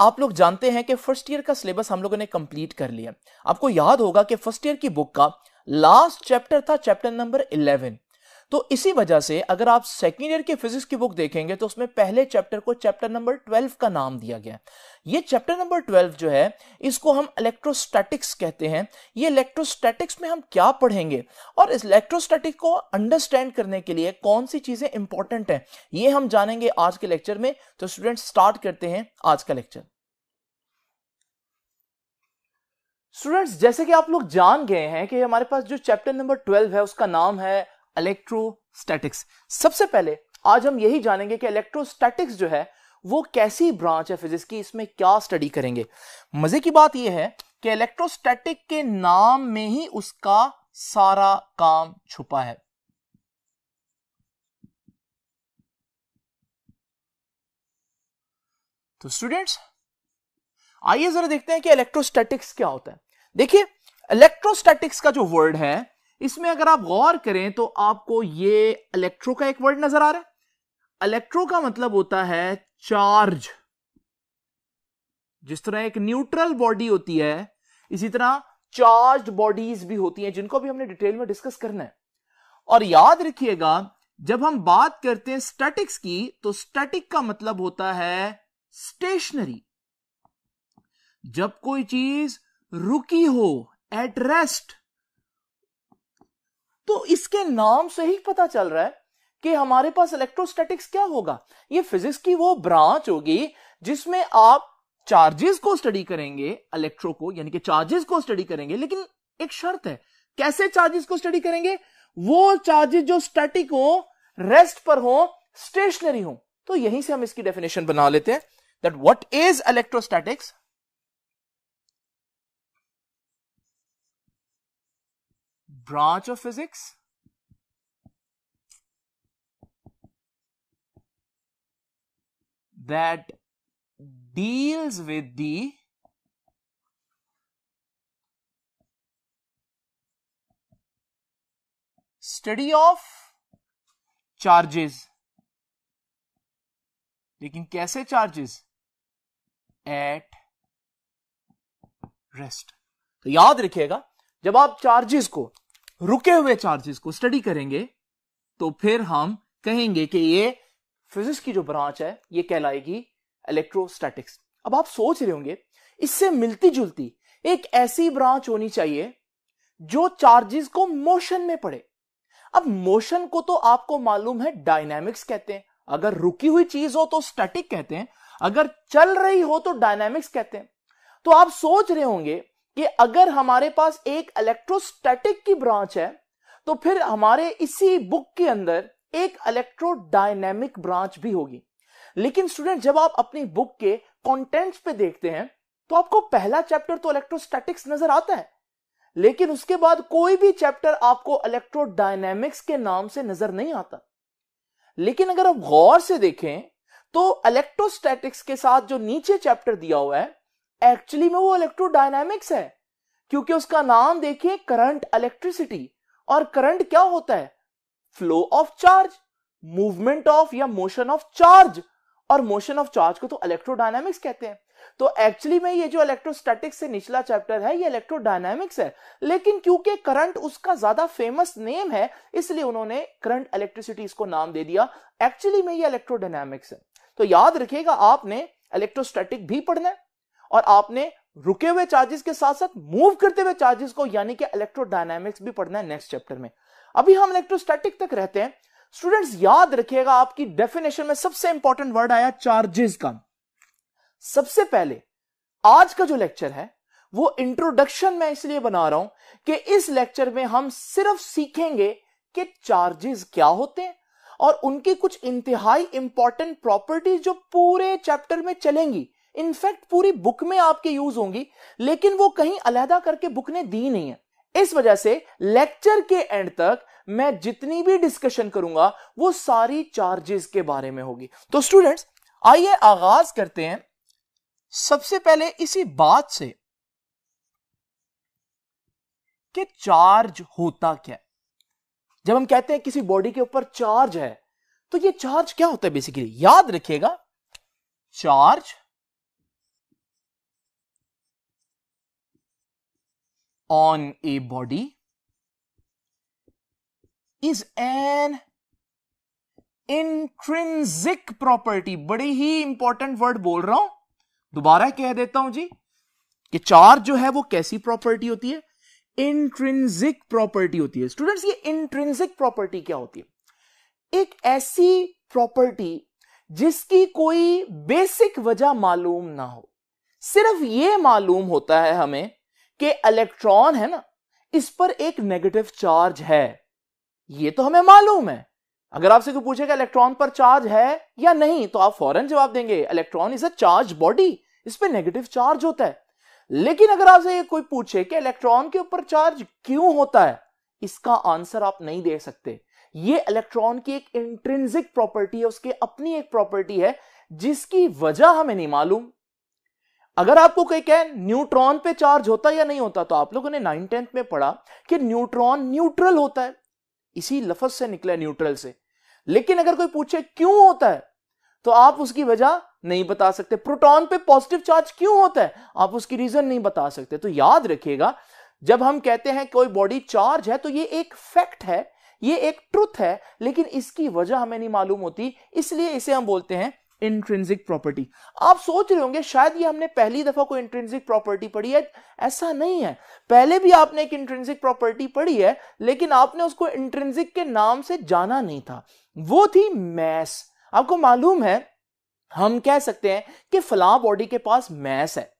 आप लोग जानते हैं कि फर्स्ट ईयर का सिलेबस हम लोगों ने कंप्लीट कर लिया आपको याद होगा कि फर्स्ट ईयर की बुक का लास्ट चैप्टर था चैप्टर नंबर इलेवन तो इसी वजह से अगर आप सेकेंड ईयर के फिजिक्स की बुक देखेंगे तो उसमें पहले चैप्टर को चैप्टर नंबर ट्वेल्व का नाम दिया गया ये चैप्टर नंबर ट्वेल्व जो है इसको हम इलेक्ट्रोस्टैटिक्स कहते हैं ये इलेक्ट्रोस्टैटिक्स में हम क्या पढ़ेंगे और इस इलेक्ट्रोस्टैटिक को अंडरस्टैंड करने के लिए कौन सी चीजें इंपॉर्टेंट हैं ये हम जानेंगे आज के लेक्चर में तो स्टूडेंट स्टार्ट करते हैं आज का लेक्चर स्टूडेंट्स जैसे कि आप लोग जान गए हैं कि हमारे पास जो चैप्टर नंबर ट्वेल्व है उसका नाम है इलेक्ट्रोस्टैटिक्स सबसे पहले आज हम यही जानेंगे कि इलेक्ट्रोस्टैटिक्स जो है वो कैसी ब्रांच है फिजिक्स की इसमें क्या स्टडी करेंगे मजे की बात यह है कि इलेक्ट्रोस्टैटिक के नाम में ही उसका सारा काम छुपा है तो स्टूडेंट्स आइए जरा देखते हैं कि इलेक्ट्रोस्टैटिक्स क्या होता है देखिए इलेक्ट्रोस्टैटिक्स का जो वर्ड है इसमें अगर आप गौर करें तो आपको ये इलेक्ट्रो का एक वर्ड नजर आ रहा है इलेक्ट्रो का मतलब होता है चार्ज जिस तरह एक न्यूट्रल बॉडी होती है इसी तरह चार्ज बॉडीज भी होती हैं जिनको भी हमने डिटेल में डिस्कस करना है और याद रखिएगा जब हम बात करते हैं स्टैटिक्स की तो स्टैटिक का मतलब होता है स्टेशनरी जब कोई चीज रुकी हो एट रेस्ट तो इसके नाम से ही पता चल रहा है कि हमारे पास इलेक्ट्रोस्टैटिक्स क्या होगा ये फिजिक्स की वो ब्रांच होगी जिसमें आप चार्जेस को स्टडी करेंगे इलेक्ट्रो को यानी कि चार्जेस को स्टडी करेंगे लेकिन एक शर्त है कैसे चार्जेस को स्टडी करेंगे वो चार्जेस जो स्टैटिक हो रेस्ट पर हो स्टेशनरी हो तो यहीं से हम इसकी डेफिनेशन बना लेते हैं that what is electrostatics branch of physics that deals with the study of charges लेकिन कैसे charges at rest तो याद रखिएगा जब आप charges को रुके हुए चार्जेस को स्टडी करेंगे तो फिर हम कहेंगे कि ये फिजिक्स की जो ब्रांच है ये कहलाएगी इलेक्ट्रोस्टैटिक्स अब आप सोच रहे होंगे इससे मिलती जुलती एक ऐसी ब्रांच होनी चाहिए जो चार्जेस को मोशन में पड़े अब मोशन को तो आपको मालूम है डायनामिक्स कहते हैं अगर रुकी हुई चीज हो तो स्टैटिक कहते हैं अगर चल रही हो तो डायनामिक्स कहते हैं तो आप सोच रहे होंगे कि अगर हमारे पास एक इलेक्ट्रोस्टैटिक की ब्रांच है तो फिर हमारे इसी बुक के अंदर एक इलेक्ट्रोडायनेमिक ब्रांच भी होगी लेकिन स्टूडेंट जब आप अपनी बुक के कंटेंट्स पे देखते हैं तो आपको पहला चैप्टर तो इलेक्ट्रोस्टैटिक्स नजर आता है लेकिन उसके बाद कोई भी चैप्टर आपको इलेक्ट्रोडायनेमिक्स के नाम से नजर नहीं आता लेकिन अगर आप गौर से देखें तो इलेक्ट्रोस्टैटिक्स के साथ जो नीचे चैप्टर दिया हुआ है एक्चुअली में वो इलेक्ट्रोडायनामिक्स है क्योंकि उसका नाम देखिए करंट इलेक्ट्रिसिटी और करंट क्या होता है flow of charge movement of या मोशन ऑफ चार्ज और मोशन ऑफ चार्ज को तो इलेक्ट्रोडायनामिक्स कहते हैं तो एक्चुअली में ये जो इलेक्ट्रोस्टैटिक्स से निचला चैप्टर है ये इलेक्ट्रोडायनामिक्स है लेकिन क्योंकि करंट उसका ज्यादा फेमस नेम है इसलिए उन्होंने करंट इलेक्ट्रिसिटी इसको नाम दे दिया एक्चुअली में ये इलेक्ट्रोडायनामिक्स है तो याद रखिएगा आपने इलेक्ट्रोस्टैटिक भी पढ़ना है और आपने रुके हुए चार्जेस के साथ साथ मूव करते हुए चार्जेस को यानी कि इलेक्ट्रोडायनामिक्स भी पढ़ना है नेक्स्ट चैप्टर में अभी हम इलेक्ट्रोस्टैटिक तक रहते हैं स्टूडेंट्स याद रखिएगा आपकी डेफिनेशन में सबसे इंपॉर्टेंट वर्ड आया चार्जेस का सबसे पहले आज का जो लेक्चर है वो इंट्रोडक्शन में इसलिए बना रहा हूं कि इस लेक्चर में हम सिर्फ सीखेंगे कि चार्जेस क्या होते हैं और उनकी कुछ इंतहाई इंपॉर्टेंट प्रॉपर्टीज जो पूरे चैप्टर में चलेंगी इनफैक्ट पूरी बुक में आपके यूज होंगी लेकिन वो कहीं अलहदा करके बुक ने दी नहीं है इस वजह से लेक्चर के एंड तक मैं जितनी भी डिस्कशन करूंगा वो सारी चार्जेस के बारे में होगी तो स्टूडेंट्स आइए आगाज करते हैं सबसे पहले इसी बात से कि चार्ज होता क्या जब हम कहते हैं किसी बॉडी के ऊपर चार्ज है तो ये चार्ज क्या होता है बेसिकली याद रखिएगा charge on a body is an intrinsic property बड़ी ही इंपॉर्टेंट वर्ड बोल रहा हूं दोबारा कह देता हूं जी कि चार जो है वो कैसी प्रॉपर्टी होती है इंट्रिंसिक प्रॉपर्टी होती है स्टूडेंट्स ये इंट्रिंसिक प्रॉपर्टी क्या होती है एक ऐसी प्रॉपर्टी जिसकी कोई बेसिक वजह मालूम ना हो सिर्फ ये मालूम होता है हमें कि इलेक्ट्रॉन है ना इस पर एक नेगेटिव चार्ज है ये तो हमें मालूम है अगर आपसे कोई पूछेगा इलेक्ट्रॉन पर चार्ज है या नहीं तो आप फौरन जवाब देंगे electron is a charge body इस पर नेगेटिव चार्ज होता है लेकिन अगर आपसे कोई पूछे कि इलेक्ट्रॉन के ऊपर चार्ज क्यों होता है इसका आंसर आप नहीं दे सकते ये इलेक्ट्रॉन की एक इंट्रेंसिक प्रॉपर्टी है उसके अपनी एक प्रॉपर्टी है जिसकी वजह हमें नहीं मालूम अगर आपको कोई कहे न्यूट्रॉन पे चार्ज होता है या नहीं होता तो आप लोगों ने नाइन टेंथ में पढ़ा कि न्यूट्रॉन न्यूट्रल होता है इसी लफज से निकला न्यूट्रल से लेकिन अगर कोई पूछे क्यों होता है तो आप उसकी वजह नहीं बता सकते प्रोटॉन पे पॉजिटिव चार्ज क्यों होता है आप उसकी रीजन नहीं बता सकते तो याद रखिएगा जब हम कहते हैं कोई बॉडी चार्ज है तो ये एक फैक्ट है ये एक ट्रुथ है लेकिन इसकी वजह हमें नहीं मालूम होती इसलिए इसे हम बोलते हैं इंट्रेंसिक प्रॉपर्टी आप सोच रहे होंगे शायद ये हमने पहली दफा कोई इंट्रेंसिक प्रॉपर्टी पढ़ी है ऐसा नहीं है पहले भी आपने एक इंट्रेंसिक प्रॉपर्टी पढ़ी है लेकिन आपने उसको इंट्रेंसिक के नाम से जाना नहीं था वो थी मैस आपको मालूम है हम कह सकते हैं कि फला बॉडी के पास मैस है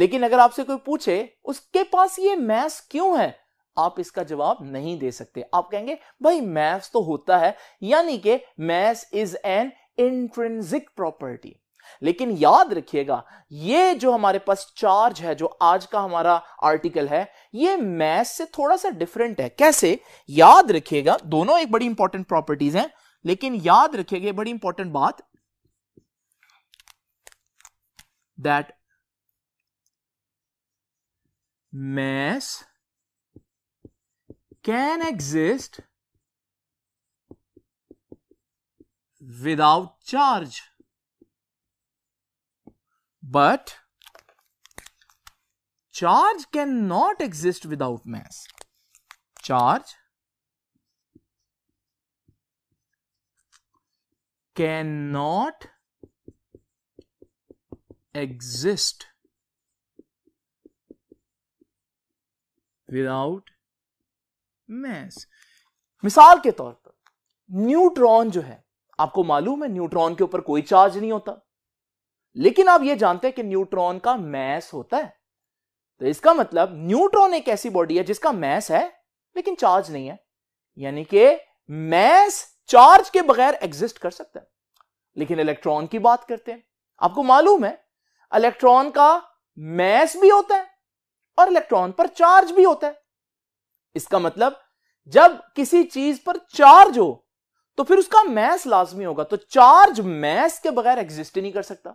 लेकिन अगर आपसे कोई पूछे उसके पास ये मैस क्यों है आप इसका जवाब नहीं दे सकते आप कहेंगे भाई मैथ्स तो होता है यानी कि mass is an intrinsic property लेकिन याद रखिएगा ये जो हमारे पास चार्ज है जो आज का हमारा आर्टिकल है ये मैथ से थोड़ा सा डिफरेंट है कैसे याद रखिएगा दोनों एक बड़ी इंपॉर्टेंट प्रॉपर्टीज हैं लेकिन याद रखिएगा बड़ी इंपॉर्टेंट बात that mass can exist without charge. But charge cannot exist without mass. Charge cannot exist without mass मिसाल के तौर पर न्यूट्रॉन जो है आपको मालूम है न्यूट्रॉन के ऊपर कोई चार्ज नहीं होता लेकिन आप यह जानते हैं कि न्यूट्रॉन का मैस होता है तो इसका मतलब न्यूट्रॉन एक ऐसी बॉडी है जिसका मैस है लेकिन चार्ज नहीं है यानी कि मैस चार्ज के बगैर एग्जिस्ट कर सकता है लेकिन इलेक्ट्रॉन की बात करते हैं आपको मालूम है इलेक्ट्रॉन का मैस भी होता है और इलेक्ट्रॉन पर चार्ज भी होता है इसका मतलब जब किसी चीज पर चार्ज हो तो फिर उसका मैस लाजमी होगा तो चार्ज मैस के बगैर एग्जिस्ट नहीं कर सकता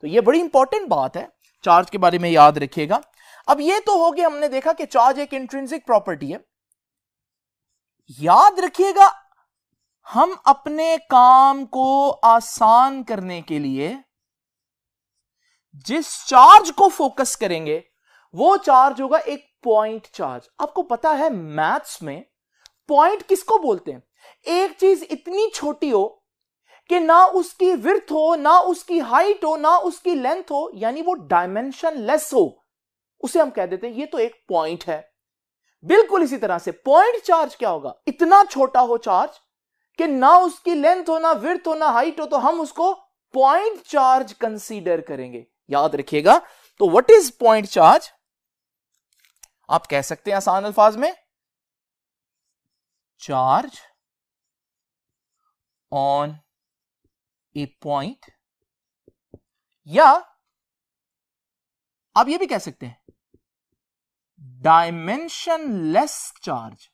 तो ये बड़ी इंपॉर्टेंट बात है चार्ज के बारे में याद रखिएगा अब ये तो हो गया हमने देखा कि चार्ज एक इंट्रेंसिक प्रॉपर्टी है याद रखिएगा हम अपने काम को आसान करने के लिए जिस चार्ज को फोकस करेंगे वो चार्ज होगा एक पॉइंट चार्ज आपको पता है मैथ्स में पॉइंट किसको बोलते हैं एक चीज इतनी छोटी हो कि ना उसकी विर्थ हो ना उसकी हाइट हो ना उसकी लेंथ हो यानी वो डायमेंशन लेस हो उसे हम कह देते हैं ये तो एक पॉइंट है बिल्कुल इसी तरह से पॉइंट चार्ज क्या होगा इतना छोटा हो चार्ज कि ना उसकी लेंथ हो ना विर्थ हो ना हाइट हो तो हम उसको पॉइंट चार्ज कंसीडर करेंगे याद रखिएगा तो व्हाट इज पॉइंट चार्ज आप कह सकते हैं आसान अल्फाज में चार्ज on a point या आप ये भी कह सकते हैं dimensionless charge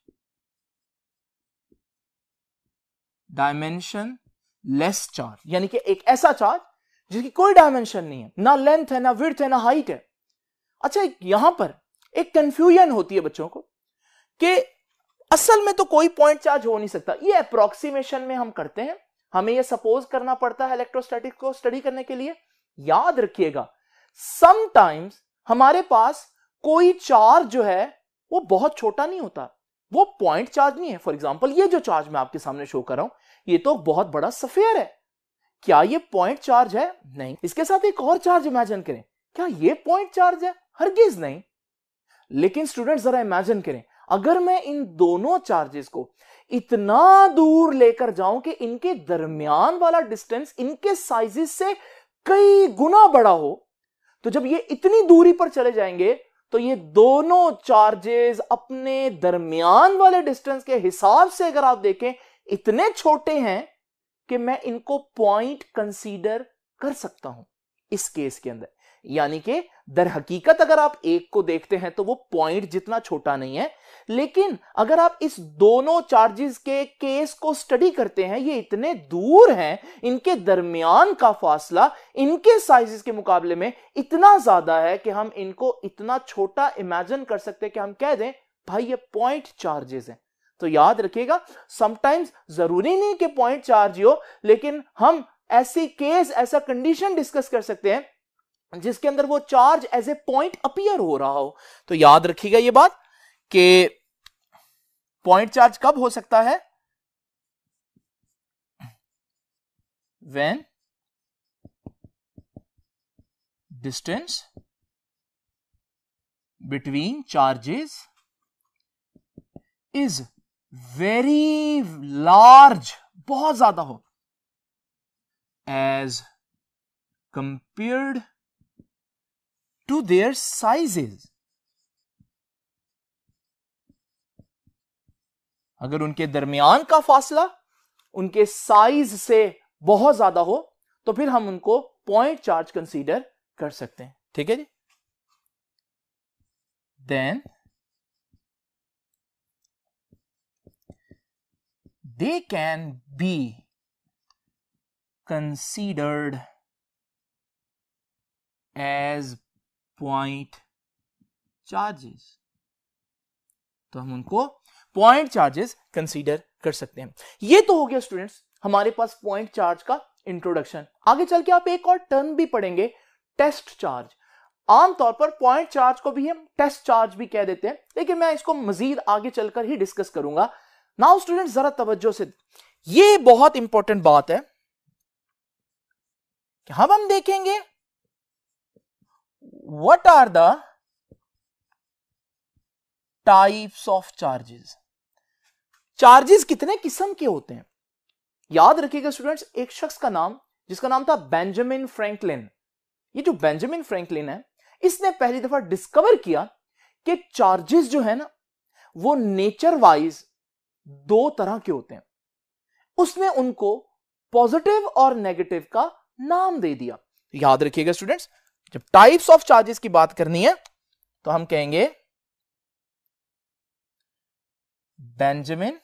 dimensionless charge यानी कि एक ऐसा चार्ज जिसकी कोई डायमेंशन नहीं है ना लेंथ है ना विर्थ है ना हाइट है अच्छा यहां पर एक कंफ्यूजन होती है बच्चों को कि असल में तो कोई पॉइंट चार्ज हो नहीं सकता ये अप्रोक्सीमेशन में हम करते हैं हमें यह सपोज करना पड़ता है इलेक्ट्रोस्टैटिक को स्टडी करने के लिए याद रखिएगा समटाइम्स हमारे पास कोई चार्ज जो है वो बहुत छोटा नहीं होता वो पॉइंट चार्ज नहीं है फॉर एग्जाम्पल ये जो चार्ज मैं आपके सामने शो कर रहा हूं ये तो बहुत बड़ा सफेयर है क्या ये पॉइंट चार्ज है नहीं इसके साथ एक और चार्ज इमेजिन करें क्या ये पॉइंट चार्ज है गेज नहीं लेकिन स्टूडेंट जरा इमेजिन करें अगर मैं इन दोनों चार्जेस को इतना दूर लेकर जाऊं कि इनके दरमियान वाला डिस्टेंस इनके साइजेस से कई गुना बड़ा हो तो जब ये इतनी दूरी पर चले जाएंगे तो ये दोनों चार्जेस अपने दरमियान वाले डिस्टेंस के हिसाब से अगर आप देखें इतने छोटे हैं कि मैं इनको पॉइंट कंसीडर कर सकता हूं इस केस के अंदर यानी कि दर हकीकत अगर आप एक को देखते हैं तो वो पॉइंट जितना छोटा नहीं है लेकिन अगर आप इस दोनों चार्जेस के केस को स्टडी करते हैं ये इतने दूर हैं इनके दरमियान का फासला इनके साइजेस के मुकाबले में इतना ज्यादा है कि हम इनको इतना छोटा इमेजिन कर सकते हैं कि हम कह दें भाई ये पॉइंट चार्जेस हैं तो याद रखिएगा समटाइम्स जरूरी नहीं कि पॉइंट चार्ज हो लेकिन हम ऐसी केस ऐसा कंडीशन डिस्कस कर सकते हैं जिसके अंदर वो charge as a point appear हो रहा हो तो याद रखिएगा ये बात कि पॉइंट चार्ज कब हो सकता है when distance between charges is very large बहुत ज्यादा हो as compared to their sizes अगर उनके दरमियान का फासला उनके साइज से बहुत ज्यादा हो तो फिर हम उनको पॉइंट चार्ज कंसीडर कर सकते हैं ठीक है जी then they can be considered as point charges तो हम उनको पॉइंट चार्जेस कंसीडर कर सकते हैं ये तो हो गया स्टूडेंट्स हमारे पास पॉइंट चार्ज का इंट्रोडक्शन आगे चल के आप एक और टर्म भी पढ़ेंगे टेस्ट चार्ज आमतौर पर पॉइंट चार्ज को भी हम टेस्ट चार्ज भी कह देते हैं लेकिन मैं इसको मजीद आगे चलकर ही डिस्कस करूंगा नाउ स्टूडेंट जरा तवज्जो से ये बहुत इंपॉर्टेंट बात है कि हम हम देखेंगे what are the types of charges charges कितने किस्म के होते हैं याद रखिएगा स्टूडेंट्स एक शख्स का नाम जिसका नाम था बेंजामिन फ्रैंकलिन ये जो बेंजामिन फ्रैंकलिन है इसने पहली दफा डिस्कवर किया कि चार्जेस जो है ना वो नेचर वाइज दो तरह के होते हैं उसने उनको पॉजिटिव और नेगेटिव का नाम दे दिया याद रखिएगा स्टूडेंट्स जब टाइप्स ऑफ चार्जेस की बात करनी है तो हम कहेंगे Benjamin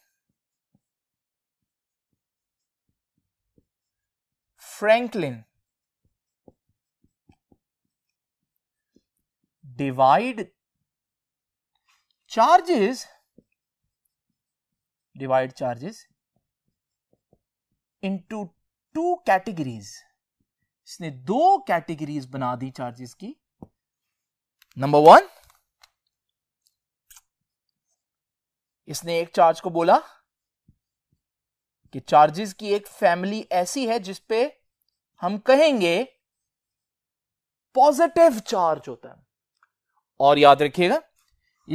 Franklin divide charges divide charges into two categories इसने दो कैटेगरीज बना दी चार्जेस की नंबर वन इसने एक चार्ज को बोला कि चार्जेस की एक फैमिली ऐसी है जिसपे हम कहेंगे पॉजिटिव चार्ज होता है और याद रखिएगा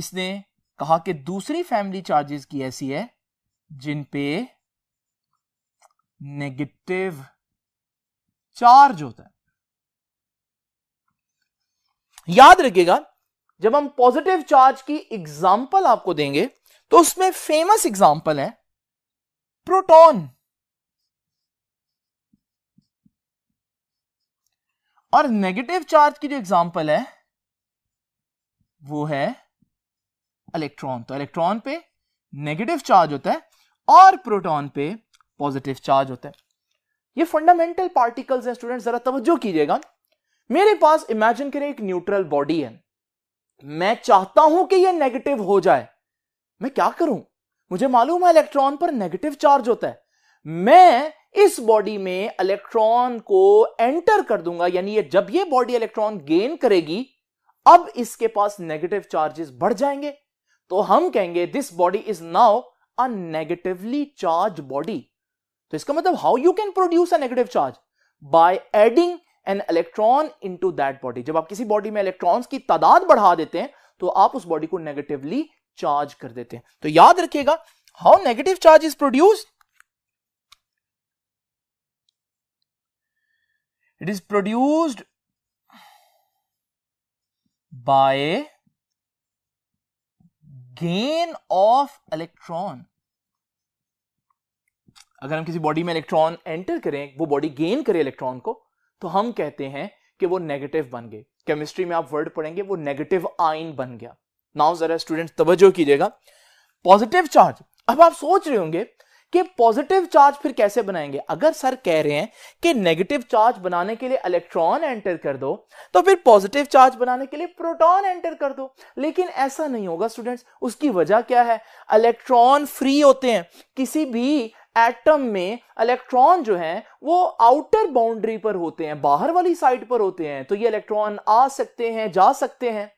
इसने कहा कि दूसरी फैमिली चार्जेस की ऐसी है जिन पे नेगेटिव चार्ज होता है याद रखिएगा जब हम पॉजिटिव चार्ज की एग्जाम्पल आपको देंगे तो उसमें फेमस एग्जाम्पल है प्रोटॉन और नेगेटिव चार्ज की जो एग्जाम्पल है वो है इलेक्ट्रॉन तो इलेक्ट्रॉन पे नेगेटिव चार्ज होता है और प्रोटॉन पे पॉजिटिव चार्ज होता है ये फंडामेंटल पार्टिकल्स हैं स्टूडेंट जरा तवज्जो कीजिएगा मेरे पास इमेजिन करें एक न्यूट्रल बॉडी है मैं चाहता हूं कि यह नेगेटिव हो जाए मैं क्या करूं मुझे मालूम है इलेक्ट्रॉन पर नेगेटिव चार्ज होता है मैं इस बॉडी में इलेक्ट्रॉन को एंटर कर दूंगा यानी ये जब ये बॉडी इलेक्ट्रॉन गेन करेगी अब इसके पास नेगेटिव चार्जेस बढ़ जाएंगे तो हम कहेंगे this body is now a negatively charge body तो इसका मतलब how you can produce a negative charge by adding an electron into that body जब आप किसी बॉडी में इलेक्ट्रॉन की तादाद बढ़ा देते हैं तो आप उस बॉडी को नेगेटिवली चार्ज कर देते हैं तो याद रखिएगा how negative charge is produce it is produced by gain of electron अगर हम किसी बॉडी में इलेक्ट्रॉन एंटर करें वो बॉडी गेन करे इलेक्ट्रॉन को तो हम कहते हैं कि वो नेगेटिव बन गए केमिस्ट्री में आप वर्ड पढ़ेंगे वो नेगेटिव आइन बन गया नाउ जरा स्टूडेंट तवज्जो कीजिएगा पॉजिटिव चार्ज अब आप सोच रहे होंगे कि पॉजिटिव चार्ज फिर कैसे बनाएंगे अगर सर कह रहे हैं कि नेगेटिव चार्ज बनाने के लिए इलेक्ट्रॉन एंटर कर दो तो फिर पॉजिटिव चार्ज बनाने के लिए प्रोटॉन एंटर कर दो लेकिन ऐसा नहीं होगा स्टूडेंट्स उसकी वजह क्या है इलेक्ट्रॉन फ्री होते हैं किसी भी एटम में इलेक्ट्रॉन जो हैं वो आउटर बाउंड्री पर होते हैं बाहर वाली साइड पर होते हैं तो ये इलेक्ट्रॉन आ सकते हैं जा सकते हैं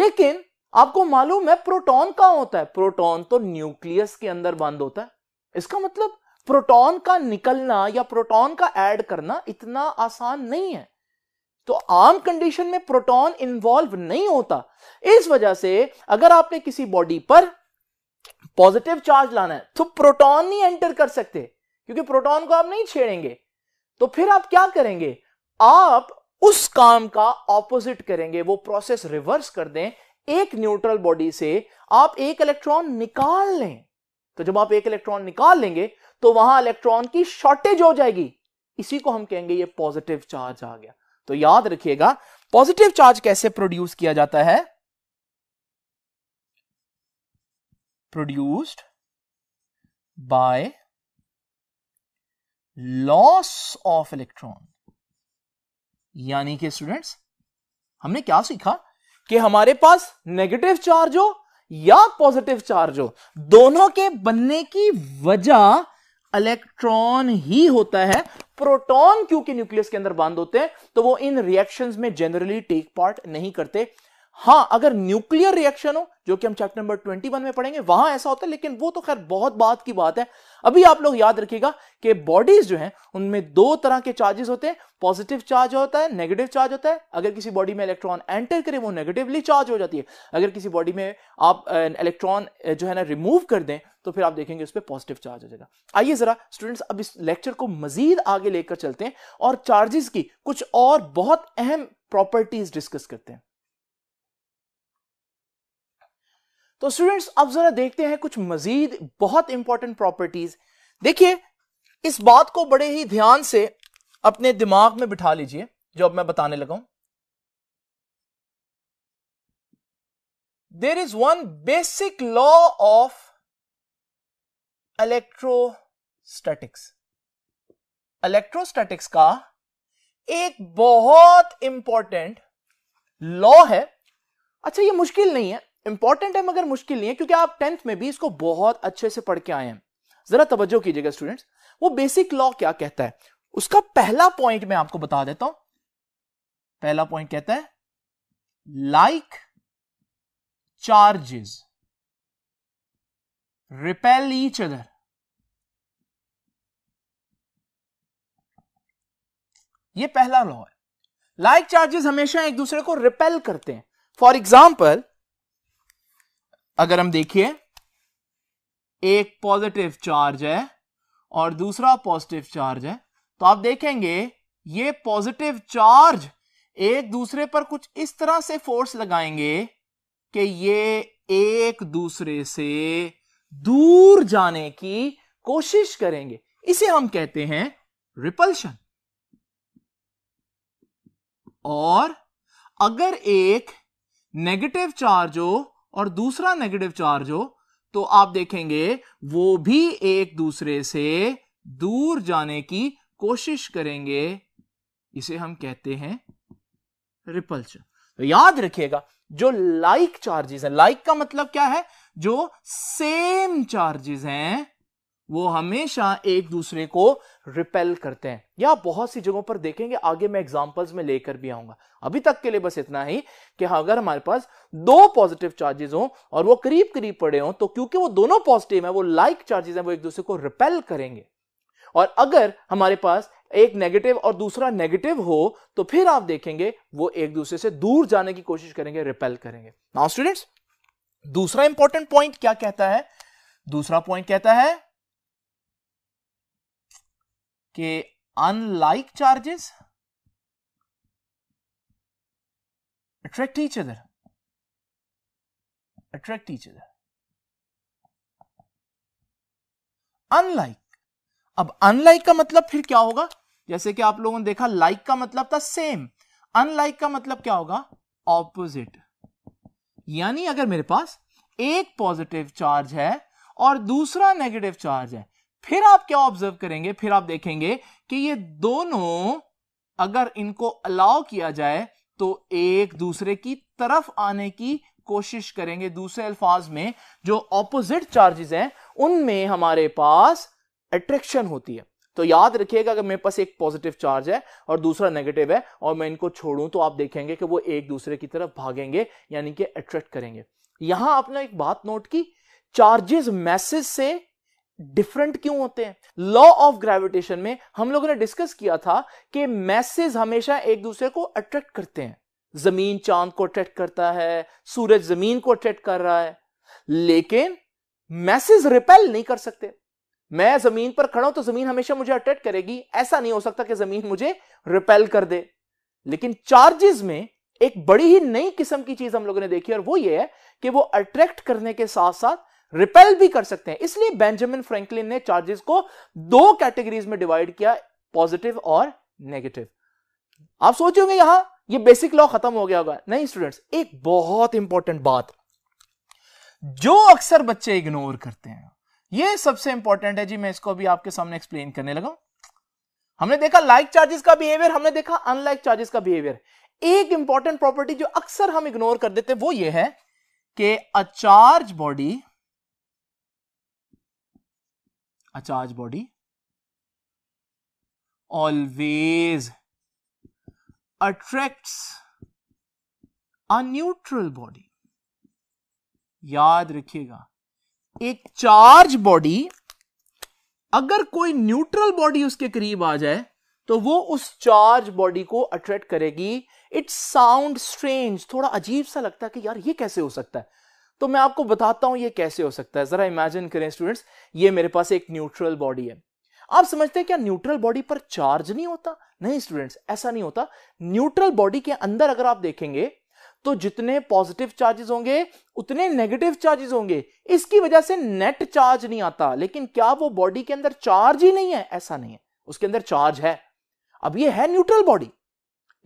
लेकिन आपको मालूम है प्रोटॉन कहां होता है प्रोटॉन तो न्यूक्लियस के अंदर बंद होता है इसका मतलब प्रोटॉन का निकलना या प्रोटॉन का ऐड करना इतना आसान नहीं है तो आम कंडीशन में प्रोटॉन इन्वॉल्व नहीं होता इस वजह से अगर आपने किसी बॉडी पर पॉजिटिव चार्ज लाना है तो प्रोटॉन नहीं एंटर कर सकते क्योंकि प्रोटॉन को आप नहीं छेड़ेंगे तो फिर आप क्या करेंगे आप उस काम का ऑपोजिट करेंगे वो प्रोसेस रिवर्स कर दें एक न्यूट्रल बॉडी से आप एक इलेक्ट्रॉन निकाल लें तो जब आप एक इलेक्ट्रॉन निकाल लेंगे तो वहां इलेक्ट्रॉन की शॉर्टेज हो जाएगी इसी को हम कहेंगे ये पॉजिटिव चार्ज आ गया तो याद रखिएगा पॉजिटिव चार्ज कैसे प्रोड्यूस किया जाता है produced by loss of electron यानी कि स्टूडेंट्स हमने क्या सीखा कि हमारे पास नेगेटिव चार्ज हो या पॉजिटिव चार्ज हो दोनों के बनने की वजह इलेक्ट्रॉन ही होता है प्रोटॉन क्योंकि न्यूक्लियस के अंदर बांध होते हैं तो वो इन रिएक्शंस में जनरली टेक पार्ट नहीं करते हाँ अगर न्यूक्लियर रिएक्शन हो जो कि हम चैप्टर नंबर 21 में पढ़ेंगे वहां ऐसा होता है लेकिन वो तो खैर बहुत बात की बात है अभी आप लोग याद रखिएगा कि बॉडीज जो हैं उनमें दो तरह के चार्जेस होते हैं पॉजिटिव चार्ज होता है नेगेटिव चार्ज होता है अगर किसी बॉडी में इलेक्ट्रॉन एंटर करे वो नेगेटिवली चार्ज हो जाती है अगर किसी बॉडी में आप इलेक्ट्रॉन जो है ना रिमूव कर दें तो फिर आप देखेंगे उस पर पॉजिटिव चार्ज हो जाएगा आइए जरा स्टूडेंट्स अब इस लेक्चर को मजीद आगे लेकर चलते हैं और चार्जेस की कुछ और बहुत अहम प्रॉपर्टीज डिस्कस करते हैं तो स्टूडेंट्स अब जरा देखते हैं कुछ मजीद बहुत इंपॉर्टेंट प्रॉपर्टीज देखिए इस बात को बड़े ही ध्यान से अपने दिमाग में बिठा लीजिए जो अब मैं बताने लगा there is one basic law of electrostatics electrostatics का एक बहुत इंपॉर्टेंट लॉ है अच्छा ये मुश्किल नहीं है इंपॉर्टेंट है मगर मुश्किल नहीं है क्योंकि आप टेंथ में भी इसको बहुत अच्छे से पढ़ के आए हैं जरा तवज्जो कीजिएगा स्टूडेंट्स वो बेसिक लॉ क्या कहता है उसका पहला पॉइंट मैं आपको बता देता हूं पहला पॉइंट कहता है like charges repel each other ये पहला लॉ है लाइक चार्जेस हमेशा एक दूसरे को रिपेल करते हैं फॉर एग्जाम्पल अगर हम देखिए एक पॉजिटिव चार्ज है और दूसरा पॉजिटिव चार्ज है तो आप देखेंगे ये पॉजिटिव चार्ज एक दूसरे पर कुछ इस तरह से फोर्स लगाएंगे कि ये एक दूसरे से दूर जाने की कोशिश करेंगे इसे हम कहते हैं रिपल्शन और अगर एक नेगेटिव चार्ज हो और दूसरा नेगेटिव चार्ज हो तो आप देखेंगे वो भी एक दूसरे से दूर जाने की कोशिश करेंगे इसे हम कहते हैं रिपल्शन तो याद रखिएगा जो लाइक चार्जेस हैं लाइक का मतलब क्या है जो सेम चार्जेस हैं वो हमेशा एक दूसरे को रिपेल करते हैं या बहुत सी जगहों पर देखेंगे आगे मैं एग्जांपल्स में लेकर भी आऊंगा अभी तक के लिए बस इतना ही कि हाँ, अगर हमारे पास दो पॉजिटिव चार्जेस हों और वो करीब करीब पड़े हों तो क्योंकि वो दोनों पॉजिटिव हैं वो लाइक like चार्जेस हैं वो एक दूसरे को रिपेल करेंगे और अगर हमारे पास एक नेगेटिव और दूसरा नेगेटिव हो तो फिर आप देखेंगे वो एक दूसरे से दूर जाने की कोशिश करेंगे रिपेल करेंगे नाउ स्टूडेंट्स दूसरा इंपॉर्टेंट पॉइंट क्या कहता है दूसरा पॉइंट कहता है कि unlike charges attract each other attract each other unlike अब अनलाइक का मतलब फिर क्या होगा जैसे कि आप लोगों ने देखा लाइक like का मतलब था सेम अनलाइक का मतलब क्या होगा ऑपोजिट यानी अगर मेरे पास एक पॉजिटिव चार्ज है और दूसरा नेगेटिव चार्ज है फिर आप क्या ऑब्जर्व करेंगे फिर आप देखेंगे कि ये दोनों अगर इनको अलाउ किया जाए तो एक दूसरे की तरफ आने की कोशिश करेंगे दूसरे अल्फाज में जो ऑपोजिट चार्जेस हैं उनमें हमारे पास अट्रैक्शन होती है तो याद रखिएगा अगर मेरे पास एक पॉजिटिव चार्ज है और दूसरा नेगेटिव है और मैं इनको छोड़ूं तो आप देखेंगे कि वो एक दूसरे की तरफ भागेंगे यानी कि अट्रैक्ट करेंगे यहां आपने एक बात नोट की चार्जेस मैसेज से डिफरेंट क्यों होते हैं लॉ ऑफ ग्रेविटेशन में हम लोगों ने डिस्कस किया था कि मैसेज हमेशा एक दूसरे को अट्रैक्ट करते हैं जमीन चांद को अट्रैक्ट करता है सूरज जमीन को अट्रैक्ट कर रहा है लेकिन मैसेज रिपेल नहीं कर सकते मैं जमीन पर खड़ा हूं तो जमीन हमेशा मुझे अट्रैक्ट करेगी ऐसा नहीं हो सकता कि जमीन मुझे रिपेल कर दे लेकिन चार्जेस में एक बड़ी ही नई किस्म की चीज हम लोगों ने देखी और वो ये है कि वो अट्रैक्ट करने के साथ साथ रिपेल भी कर सकते हैं इसलिए बेंजामिन फ्रैंकलिन ने चार्जेस को दो कैटेगरीज में डिवाइड किया पॉजिटिव और नेगेटिव आप सोचे होंगे यहां ये बेसिक लॉ खत्म हो गया होगा नहीं स्टूडेंट्स एक बहुत इंपॉर्टेंट बात जो अक्सर बच्चे इग्नोर करते हैं ये सबसे इंपॉर्टेंट है जी मैं इसको भी आपके सामने एक्सप्लेन करने लगा हमने देखा लाइक चार्जेस का बिहेवियर हमने देखा अनलाइक चार्जेस का बिहेवियर एक इंपॉर्टेंट प्रॉपर्टी जो अक्सर हम इग्नोर कर देते हैं वो ये है कि a charge body a charged body always attracts a neutral body याद रखिएगा एक चार्ज बॉडी अगर कोई न्यूट्रल बॉडी उसके करीब आ जाए तो वो उस चार्ज बॉडी को अट्रैक्ट करेगी इट्स साउंड स्ट्रेंज थोड़ा अजीब सा लगता है कि यार ये कैसे हो सकता है तो मैं आपको बताता हूं ये कैसे हो सकता है जरा इमेजिन करें स्टूडेंट्स ये मेरे पास एक न्यूट्रल बॉडी है आप समझते हैं क्या न्यूट्रल बॉडी पर चार्ज नहीं होता नहीं स्टूडेंट्स ऐसा नहीं होता न्यूट्रल बॉडी के अंदर अगर आप देखेंगे तो जितने पॉजिटिव चार्जेस होंगे उतने नेगेटिव चार्जेस होंगे इसकी वजह से नेट चार्ज नहीं आता लेकिन क्या वो बॉडी के अंदर चार्ज ही नहीं है ऐसा नहीं है उसके अंदर चार्ज है अब ये है न्यूट्रल बॉडी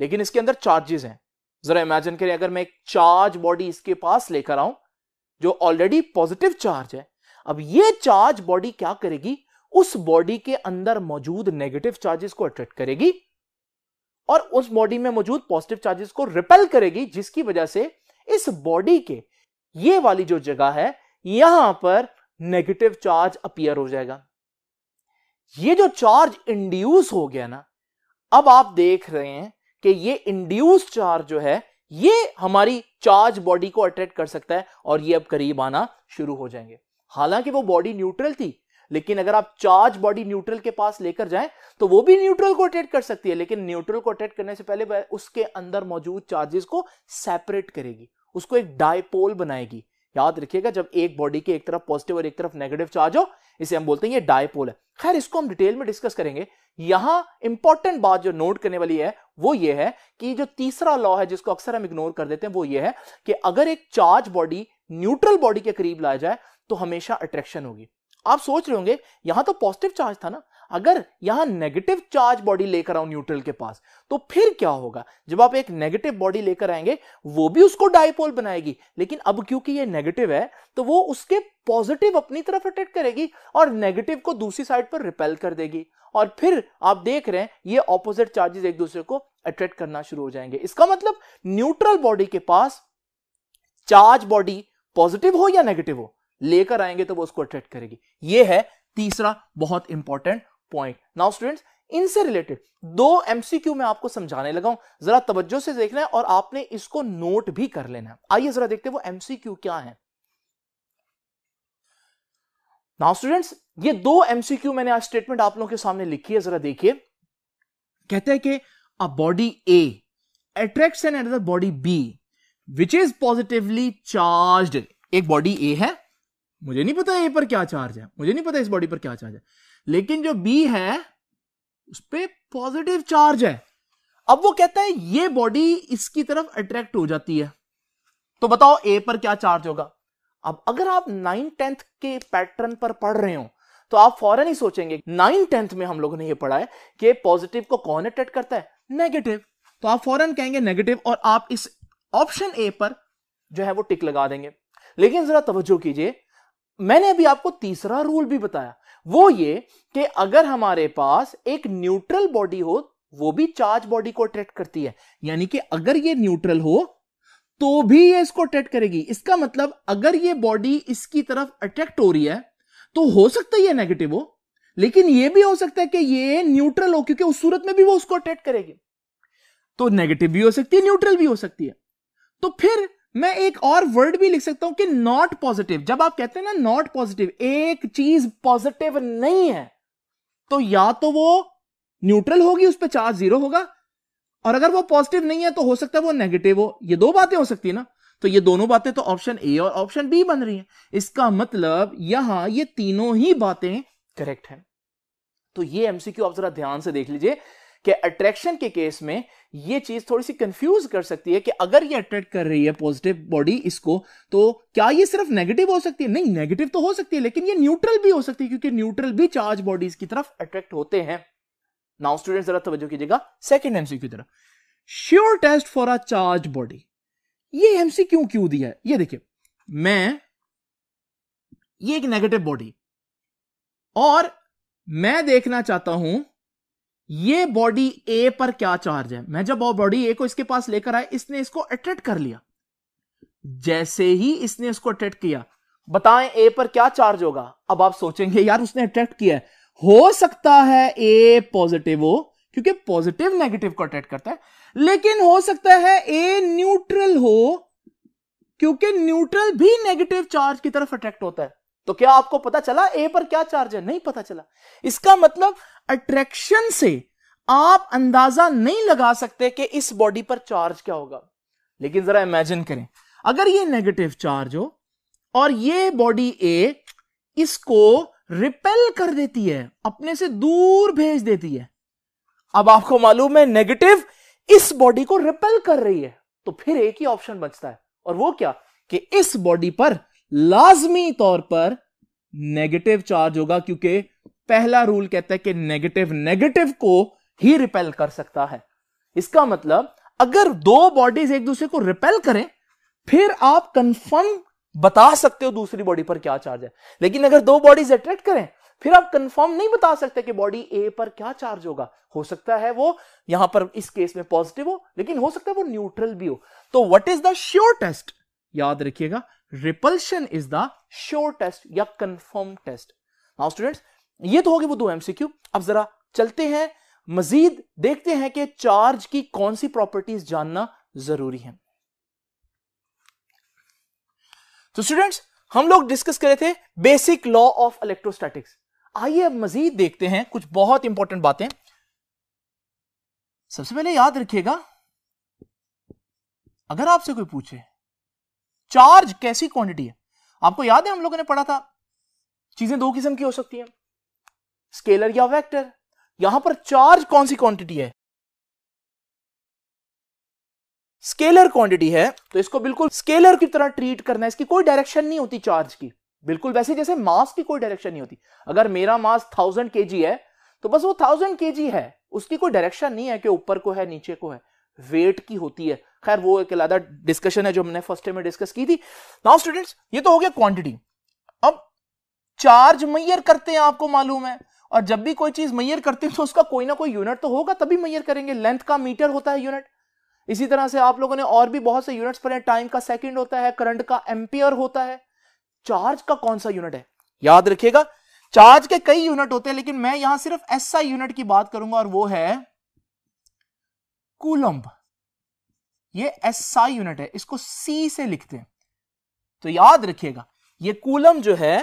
लेकिन इसके अंदर चार्जेस हैं जरा इमेजिन करें अगर मैं एक चार्ज बॉडी इसके पास लेकर आऊं जो ऑलरेडी पॉजिटिव चार्ज है अब ये चार्ज बॉडी क्या करेगी उस बॉडी के अंदर मौजूद नेगेटिव चार्जेस को अट्रैक्ट करेगी और उस बॉडी में मौजूद पॉजिटिव चार्जेस को रिपेल करेगी जिसकी वजह से इस बॉडी के ये वाली जो जगह है यहां पर नेगेटिव चार्ज अपियर हो जाएगा ये जो चार्ज इंड्यूस हो गया ना अब आप देख रहे हैं कि ये इंड्यूस चार्ज जो है ये हमारी चार्ज बॉडी को अट्रैक्ट कर सकता है और ये अब करीब आना शुरू हो जाएंगे हालांकि वो बॉडी न्यूट्रल थी लेकिन अगर आप चार्ज बॉडी न्यूट्रल के पास लेकर जाएं तो वो भी न्यूट्रल को अट्रैक्ट कर सकती है लेकिन न्यूट्रल को अट्रैक्ट करने से पहले उसके अंदर मौजूद चार्जेस को सेपरेट करेगी उसको एक डायपोल बनाएगी याद रखिएगा जब एक बॉडी के एक तरफ पॉजिटिव और एक तरफ नेगेटिव चार्ज हो इसे हम बोलते हैं ये डायपोल है खैर इसको हम डिटेल में डिस्कस करेंगे यहां इंपॉर्टेंट बात जो नोट करने वाली है वो ये है कि जो तीसरा लॉ है जिसको अक्सर हम इग्नोर कर देते हैं वो ये है कि अगर एक चार्ज बॉडी न्यूट्रल बॉडी के करीब लाया जाए तो हमेशा अट्रैक्शन होगी आप सोच रहे होंगे यहां तो पॉजिटिव चार्ज था ना अगर यहां नेगेटिव चार्ज बॉडी लेकर आऊं न्यूट्रल के पास तो फिर क्या होगा जब आप एक नेगेटिव बॉडी लेकर आएंगे वो भी उसको डायपोल बनाएगी लेकिन अब क्योंकि ये नेगेटिव है तो वो उसके पॉजिटिव अपनी तरफ अट्रैक्ट करेगी और नेगेटिव को दूसरी साइड पर रिपेल कर देगी और फिर आप देख रहे हैं ये ऑपोजिट चार्जेस एक दूसरे को अट्रैक्ट करना शुरू हो जाएंगे इसका मतलब न्यूट्रल बॉडी के पास चार्ज बॉडी पॉजिटिव हो या नेगेटिव हो लेकर आएंगे तो वो उसको अट्रैक्ट करेगी ये है तीसरा बहुत इंपॉर्टेंट पॉइंट नाउ स्टूडेंट्स इनसे रिलेटेड दो एमसीक्यू में आपको समझाने लगा हूं जरा तवज्जो से देखना है और आपने इसको नोट भी कर लेना है आइए जरा देखते हैं वो एमसीक्यू क्या है नाउ स्टूडेंट्स ये दो एमसीक्यू मैंने आज स्टेटमेंट आप लोगों के सामने लिखी है जरा देखिए कहते हैं कि a body A attracts an another body B which is positively charge एक बॉडी ए है मुझे नहीं पता ए पर क्या चार्ज है मुझे नहीं पता इस बॉडी पर क्या चार्ज है लेकिन जो बी है उस पर पॉजिटिव चार्ज है अब वो कहता है ये बॉडी इसकी तरफ अट्रैक्ट हो जाती है तो बताओ ए पर क्या चार्ज होगा अब अगर आप नाइन टेंथ के पैटर्न पर पढ़ रहे हो तो आप फौरन ही सोचेंगे नाइन टेंथ में हम लोगों ने ये पढ़ा है कि पॉजिटिव को कौन अट्रैक्ट करता है नेगेटिव तो आप फौरन कहेंगे नेगेटिव और आप इस ऑप्शन ए पर जो है वो टिक लगा देंगे लेकिन जरा तवज्जो कीजिए मैंने अभी आपको तीसरा रूल भी बताया वो ये कि अगर हमारे पास एक न्यूट्रल बॉडी हो वो भी चार्ज बॉडी को अट्रैक्ट करती है यानी कि अगर ये न्यूट्रल हो तो भी ये इसको अट्रैक्ट करेगी इसका मतलब अगर ये बॉडी इसकी तरफ अट्रैक्ट हो रही है तो हो सकता है ये नेगेटिव हो लेकिन ये भी हो सकता है कि ये न्यूट्रल हो क्योंकि उस सूरत में भी वो उसको अट्रैक्ट करेगी तो नेगेटिव भी हो सकती है न्यूट्रल भी हो सकती है तो फिर मैं एक और वर्ड भी लिख सकता हूं कि नॉट पॉजिटिव जब आप कहते हैं ना नॉट पॉजिटिव एक चीज पॉजिटिव नहीं है तो या तो वो न्यूट्रल होगी उस पर चार्ज जीरो होगा और अगर वो पॉजिटिव नहीं है तो हो सकता है वो नेगेटिव हो ये दो बातें हो सकती है ना तो ये दोनों बातें तो ऑप्शन ए और ऑप्शन बी बन रही हैं इसका मतलब यहां ये तीनों ही बातें करेक्ट हैं तो ये एमसीक्यू आप जरा ध्यान से देख लीजिए कि अट्रैक्शन के केस में ये चीज थोड़ी सी कंफ्यूज कर सकती है कि अगर ये अट्रैक्ट कर रही है पॉजिटिव बॉडी इसको तो क्या ये सिर्फ नेगेटिव हो सकती है नहीं नेगेटिव तो हो सकती है लेकिन ये न्यूट्रल भी हो सकती है क्योंकि न्यूट्रल भी चार्ज बॉडीज की तरफ अट्रैक्ट होते हैं नाउ स्टूडेंट जरा तवज्जो कीजिएगा सेकंड एमसीक्यू की तरफ sure test for a charge body ये एमसीक्यू क्यों दिया है ये देखिए मैं ये एक नेगेटिव बॉडी और मैं देखना चाहता हूं ये बॉडी ए पर क्या चार्ज है मैं जब बॉडी ए को इसके पास लेकर आया इसने इसको अट्रैक्ट कर लिया जैसे ही इसने इसको अट्रैक्ट किया बताएं ए पर क्या चार्ज होगा अब आप सोचेंगे यार उसने अट्रैक्ट किया है हो सकता है ए पॉजिटिव हो क्योंकि पॉजिटिव नेगेटिव को अट्रैक्ट करता है लेकिन हो सकता है ए न्यूट्रल हो क्योंकि न्यूट्रल भी नेगेटिव चार्ज की तरफ अट्रैक्ट होता है तो क्या आपको पता चला ए पर क्या चार्ज है नहीं पता चला इसका मतलब अट्रैक्शन से आप अंदाजा नहीं लगा सकते कि इस बॉडी पर चार्ज क्या होगा लेकिन जरा इमेजिन करें अगर ये नेगेटिव चार्ज हो और ये बॉडी ए इसको रिपेल कर देती है अपने से दूर भेज देती है अब आपको मालूम है नेगेटिव इस बॉडी को रिपेल कर रही है तो फिर एक ही ऑप्शन बचता है और वो क्या कि इस बॉडी पर लाजमी तौर पर नेगेटिव चार्ज होगा क्योंकि पहला रूल कहता है कि नेगेटिव नेगेटिव को ही रिपेल कर सकता है इसका मतलब अगर दो बॉडीज एक दूसरे को रिपेल करें फिर आप कंफर्म बता सकते हो दूसरी बॉडी पर क्या चार्ज है लेकिन अगर दो बॉडीज अट्रैक्ट करें फिर आप कंफर्म नहीं बता सकते कि बॉडी ए पर क्या चार्ज होगा हो सकता है वो यहां पर इस केस में पॉजिटिव हो लेकिन हो सकता है वो न्यूट्रल भी हो तो what is the sure test याद रखिएगा repulsion is the sure test या कंफर्म टेस्ट नाउ स्टूडेंट्स ये तो हो गए वो दो एमसीक्यू अब जरा चलते हैं मजीद देखते हैं कि चार्ज की कौन सी प्रॉपर्टीज जानना जरूरी है तो स्टूडेंट्स हम लोग डिस्कस करे थे बेसिक लॉ ऑफ इलेक्ट्रोस्टैटिक्स आइए अब मजीद देखते हैं कुछ बहुत इंपॉर्टेंट बातें सबसे पहले याद रखिएगा अगर आपसे कोई पूछे चार्ज कैसी क्वांटिटी है आपको याद है हम लोगों ने पढ़ा था चीजें दो किस्म की हो सकती हैं स्केलर या वेक्टर यहां पर चार्ज कौन सी क्वांटिटी है स्केलर क्वांटिटी है तो इसको बिल्कुल स्केलर की तरह ट्रीट करना है इसकी कोई डायरेक्शन नहीं होती चार्ज की बिल्कुल वैसे जैसे मास की कोई डायरेक्शन नहीं होती अगर मेरा मास थाउजेंड के है तो बस वो थाउजेंड के है उसकी कोई डायरेक्शन नहीं है कि ऊपर को है नीचे को है वेट की होती है खैर वो एक अलग डिस्कशन है जो हमने फर्स्ट टाइम में डिस्कस की थी नाउ स्टूडेंट्स ये तो हो गया क्वांटिटी अब चार्ज मैयर करते हैं आपको मालूम है और जब भी कोई चीज मैयर करते हैं तो उसका कोई ना कोई यूनिट तो होगा तभी मैयर करेंगे लेंथ का मीटर होता है यूनिट इसी तरह से आप लोगों ने और भी बहुत से यूनिट्स पढ़े टाइम का सेकंड होता है करंट का एम्पियर होता है चार्ज का कौन सा यूनिट है याद रखिएगा चार्ज के कई यूनिट होते हैं लेकिन मैं यहां सिर्फ एसआई यूनिट की बात करूंगा और वो है कूलम्ब ये एसआई यूनिट है इसको सी से लिखते हैं तो याद रखिएगा ये कूलम जो है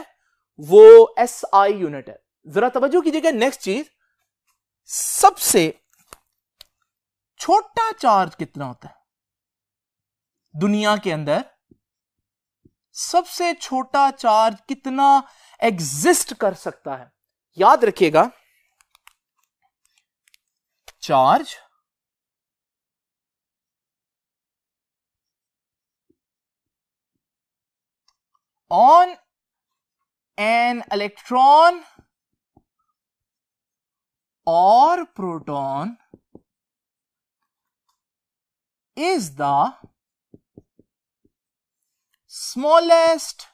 वो एसआई यूनिट है जरा तवज्जो कीजिएगा नेक्स्ट चीज सबसे छोटा चार्ज कितना होता है दुनिया के अंदर सबसे छोटा चार्ज कितना एग्जिस्ट कर सकता है याद रखिएगा charge on an electron or proton is the smallest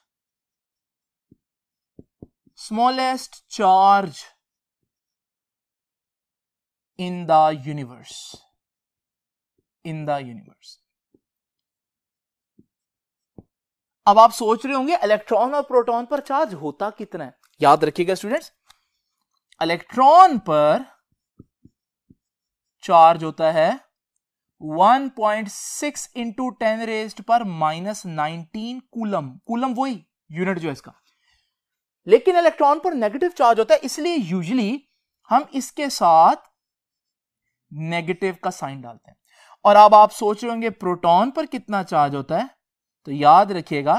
smallest charge in the universe in the universe अब आप सोच रहे होंगे इलेक्ट्रॉन और प्रोटॉन पर चार्ज होता कितना है याद रखिएगा स्टूडेंट्स इलेक्ट्रॉन पर चार्ज होता है 1.6 point six into ten raised पर माइनस नाइनटीन कूलम कूलम वही यूनिट जो है इसका लेकिन इलेक्ट्रॉन पर नेगेटिव चार्ज होता है इसलिए यूजली हम इसके साथ नेगेटिव का साइन डालते हैं और अब आप सोच रहे होंगे प्रोटॉन पर कितना चार्ज होता है तो याद रखिएगा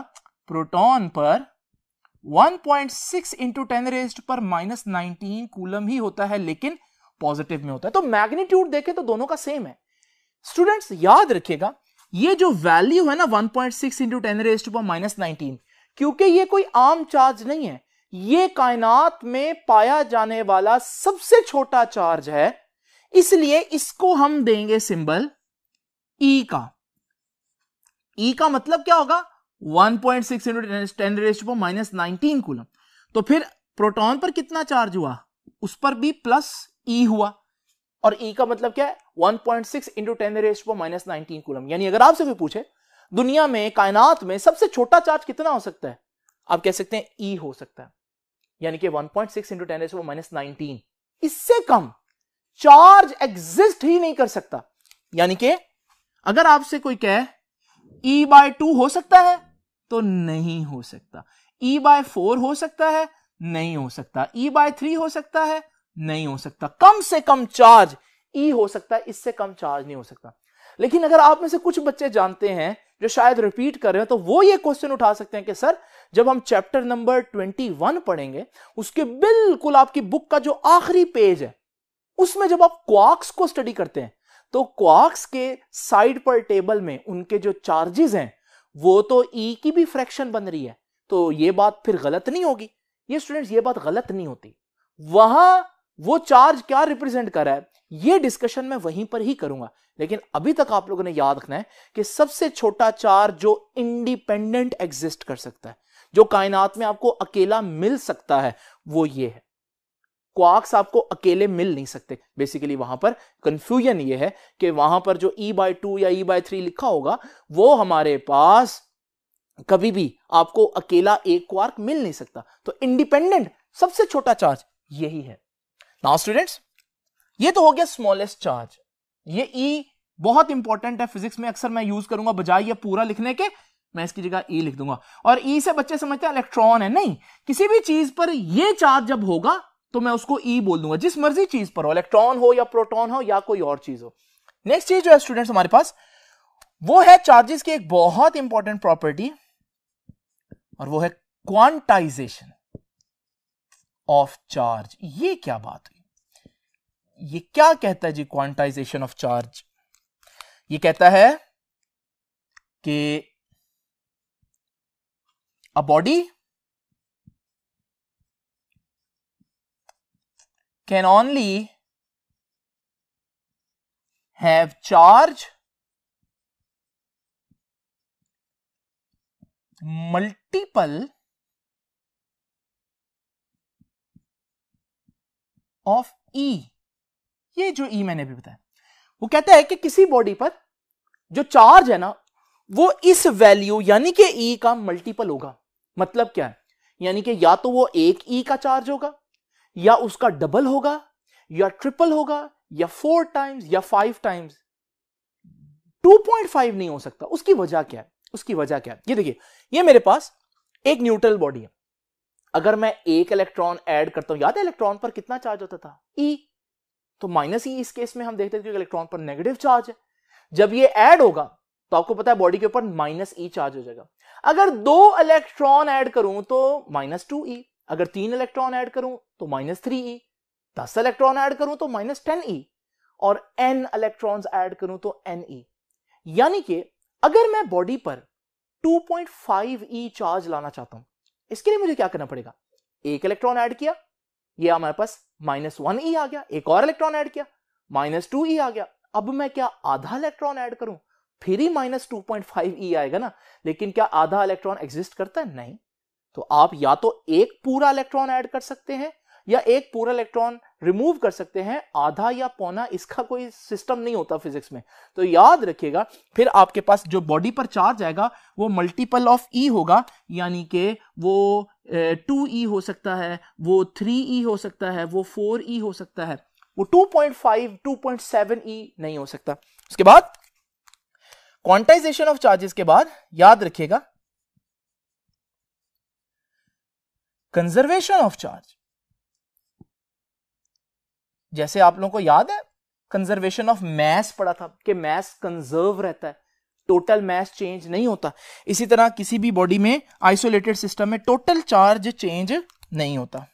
प्रोटॉन पर 1.6 point six into ten raised पर माइनस नाइनटीन कूलम ही होता है लेकिन पॉजिटिव में होता है तो मैग्नीट्यूड देखें तो दोनों का सेम है स्टूडेंट्स याद रखिएगा ये जो वैल्यू है ना 1.6 point six into ten raised पर माइनस नाइनटीन क्योंकि ये कोई आम चार्ज नहीं है ये कायनात में पाया जाने वाला सबसे छोटा चार्ज है इसलिए इसको हम देंगे सिंबल ई e का e का मतलब क्या होगा 1.6 point six into ten raised minus nineteen coulomb तो फिर प्रोटॉन पर कितना चार्ज हुआ उस पर भी प्लस e हुआ और e का मतलब क्या है 1.6 six into ten raised minus nineteen coulomb यानी अगर आपसे कोई पूछे दुनिया में कायनात में सबसे छोटा चार्ज कितना हो सकता है आप कह सकते हैं ई e हो सकता है यानी कि 1.6 point six into ten raised minus nineteen इससे कम चार्ज एग्जिस्ट ही नहीं कर सकता यानी कि अगर आपसे कोई कहे ई बाय टू हो सकता है तो नहीं हो सकता ई बाय फोर हो सकता है नहीं हो सकता ई बाय थ्री हो सकता है नहीं हो सकता कम से कम चार्ज ई e हो सकता है इससे कम चार्ज नहीं हो सकता लेकिन अगर आप में से कुछ बच्चे जानते हैं जो शायद रिपीट कर रहे हैं तो वो ये क्वेश्चन उठा सकते हैं कि सर जब हम चैप्टर नंबर ट्वेंटी वन पढ़ेंगे उसके बिल्कुल आपकी बुक का जो आखिरी पेज है उसमें जब आप क्वार्क्स को स्टडी करते हैं तो क्वार्क्स के साइड पर टेबल में उनके जो चार्जेस हैं वो तो ई e की भी फ्रैक्शन बन रही है तो ये बात फिर गलत नहीं होगी ये स्टूडेंट्स ये बात गलत नहीं होती वहां वो चार्ज क्या रिप्रेजेंट कर रहा है ये डिस्कशन मैं वहीं पर ही करूंगा लेकिन अभी तक आप लोगों ने याद रखना है कि सबसे छोटा चार्ज जो इंडिपेंडेंट एग्जिस्ट कर सकता है जो कायनात में आपको अकेला मिल सकता है वो ये है क्वार्क्स आपको अकेले मिल नहीं सकते बेसिकली वहां पर कंफ्यूजन ये है कि वहां पर जो ई बाय टू या e बाय थ्री लिखा होगा वो हमारे पास कभी भी आपको अकेला एक क्वार्क मिल नहीं सकता तो इंडिपेंडेंट सबसे छोटा चार्ज यही है नाउ स्टूडेंट्स ये तो हो गया स्मॉलेस्ट चार्ज ये ई e बहुत इंपॉर्टेंट है फिजिक्स में अक्सर मैं यूज करूंगा बजाय ये पूरा लिखने के मैं इसकी जगह ई e लिख दूंगा और ई e से बच्चे समझते हैं इलेक्ट्रॉन है नहीं किसी भी चीज पर ये चार्ज जब होगा तो मैं उसको ई e बोल दूंगा जिस मर्जी चीज पर हो इलेक्ट्रॉन हो या प्रोटॉन हो या कोई और चीज हो नेक्स्ट चीज जो है स्टूडेंट्स हमारे पास वो है चार्जेस की एक बहुत इंपॉर्टेंट प्रॉपर्टी और वो है क्वांटाइजेशन ऑफ चार्ज ये क्या बात हुई ये क्या कहता है जी क्वांटाइजेशन ऑफ चार्ज ये कहता है कि a body can only have charge multiple of e e. ये जो ई e मैंने अभी बताया वो कहता है कि किसी बॉडी पर जो चार्ज है ना वो इस वैल्यू यानी कि ई e का मल्टीपल होगा मतलब क्या है यानी कि या तो वो एक ई e का चार्ज होगा या उसका डबल होगा या ट्रिपल होगा या फोर टाइम्स या फाइव टाइम्स 2.5 नहीं हो सकता उसकी वजह क्या है उसकी वजह क्या है ये देखिए ये मेरे पास एक न्यूट्रल बॉडी है अगर मैं एक इलेक्ट्रॉन ऐड करता हूं याद है इलेक्ट्रॉन पर कितना चार्ज होता था ई e. तो माइनस ई e इस केस में हम देखते थे कि इलेक्ट्रॉन पर नेगेटिव चार्ज है जब ये ऐड होगा तो आपको पता है बॉडी के ऊपर माइनस ई चार्ज हो जाएगा अगर दो इलेक्ट्रॉन ऐड करूं तो माइनस टू ई अगर तीन इलेक्ट्रॉन ऐड करूं तो माइनस थ्री ई दस इलेक्ट्रॉन ऐड करूं तो माइनस टेन ई और एन इलेक्ट्रॉन्स ऐड करूं तो एन ई यानी कि अगर मैं बॉडी पर 2.5 ई चार्ज लाना चाहता हूं इसके लिए मुझे क्या करना पड़ेगा एक इलेक्ट्रॉन ऐड किया ये हमारे पास माइनस वन ई आ गया एक और इलेक्ट्रॉन ऐड किया माइनस टू ई आ गया अब मैं क्या आधा इलेक्ट्रॉन ऐड करूं फिर ही minus two point five e आएगा ना लेकिन क्या आधा इलेक्ट्रॉन एग्जिस्ट करता है नहीं तो आप या तो एक पूरा इलेक्ट्रॉन ऐड कर सकते हैं या एक पूरा इलेक्ट्रॉन रिमूव कर सकते हैं आधा या पौना इसका कोई सिस्टम नहीं होता फिजिक्स में तो याद रखिएगा फिर आपके पास जो बॉडी पर चार्ज आएगा वो मल्टीपल ऑफ ई होगा यानी कि वो टू ई e हो सकता है वो थ्री ई e हो सकता है वो फोर ई e हो सकता है वो two two point five point seven e नहीं हो सकता उसके बाद क्वांटाइजेशन ऑफ चार्जेस के बाद याद रखिएगा कंजर्वेशन ऑफ चार्ज जैसे आप लोगों को याद है कंजर्वेशन ऑफ मैस पढ़ा था कि मैस कंजर्व रहता है टोटल मैस चेंज नहीं होता इसी तरह किसी भी बॉडी में आइसोलेटेड सिस्टम में टोटल चार्ज चेंज नहीं होता